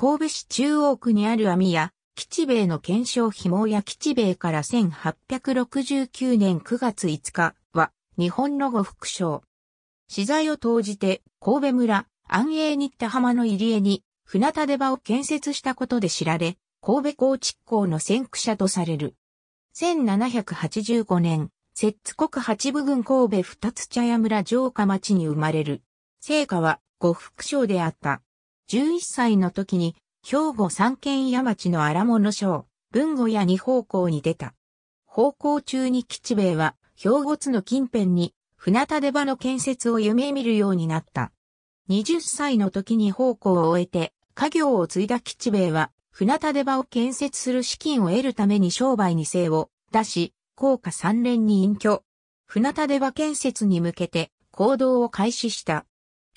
神戸市中央区にある網や、吉兵衛の検証紐や吉兵衛から1869年9月5日は、日本の語福賞。資材を投じて、神戸村、安永日田浜の入り江に、船立場を建設したことで知られ、神戸高築港の先駆者とされる。1785年、摂津国八部郡神戸二つ茶屋村城下町に生まれる。成果は、呉服商であった。11歳の時に、兵庫三軒屋町の荒物省、文語屋二方向に出た。方向中に吉兵衛は、兵庫津の近辺に、船立場の建設を夢見るようになった。20歳の時に方向を終えて、家業を継いだ吉兵衛は、船立場を建設する資金を得るために商売に精を出し、高価三連に隠居。船立場建設に向けて行動を開始した。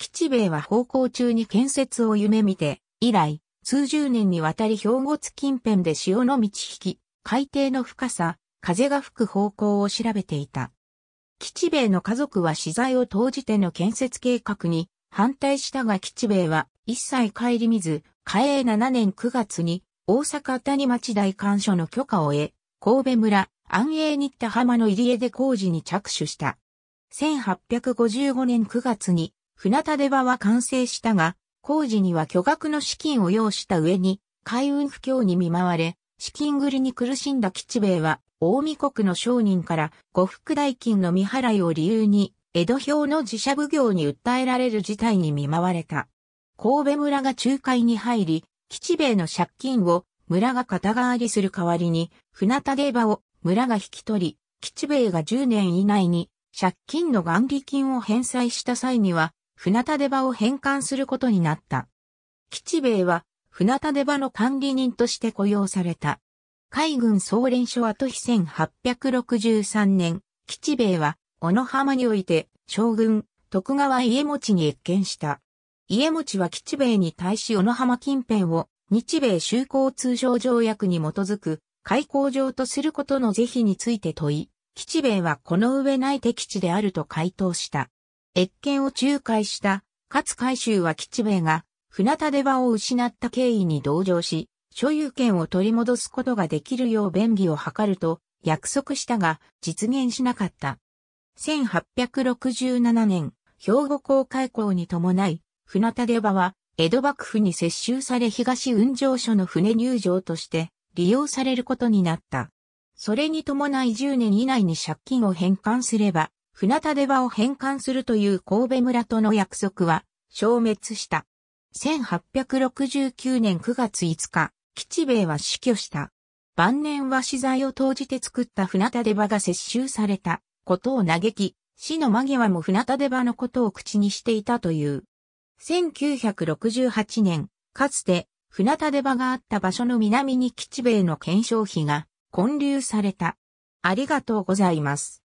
吉兵衛は奉公中に建設を夢見て、以来、数十年にわたり兵庫津近辺で潮の満ち引き、海底の深さ、風が吹く方向を調べていた。吉兵衛の家族は資材を投じての建設計画に反対したが吉兵衛は一切帰り見ず、嘉永7年9月に大阪谷町大官所の許可を得、神戸村安永新田浜の入江で工事に着手した。1855年9月に船出場は完成したが、工事には巨額の資金を要した上に、海運不況に見舞われ、資金繰りに苦しんだ吉兵衛は、大見国の商人から呉服代金の未払いを理由に、江戸表の自社奉行に訴えられる事態に見舞われた。神戸村が仲介に入り、吉兵衛の借金を村が肩代わりする代わりに、船出場を村が引き取り、吉兵衛が10年以内に借金の元利金を返済した際には、船田出場を返還することになった。吉兵衛は船田出場の管理人として雇用された。海軍総連所後日1863年、吉兵衛は小野浜において将軍徳川家持に越見した。家持は吉兵衛に対し小野浜近辺を日米修好通商条約に基づく開港場とすることの是非について問い、吉兵衛はこの上ない敵地であると回答した。越権を仲介した勝海舟は吉兵衛が船立場を失った経緯に同情し、所有権を取り戻すことができるよう便宜を図ると約束したが実現しなかった。1867年、兵庫港開港に伴い、船立出場は江戸幕府に接収され東運上所の船入場として利用されることになった。それに伴い10年以内に借金を返還すれば、船田出場を返還するという神戸村との約束は消滅した。1869年9月5日、吉兵衛は死去した。晩年は資材を投じて作った船田出場が接収されたことを嘆き、死の間際も船田出場のことを口にしていたという。1968年、かつて船田出場があった場所の南に吉兵衛の検証費が建立された。ありがとうございます。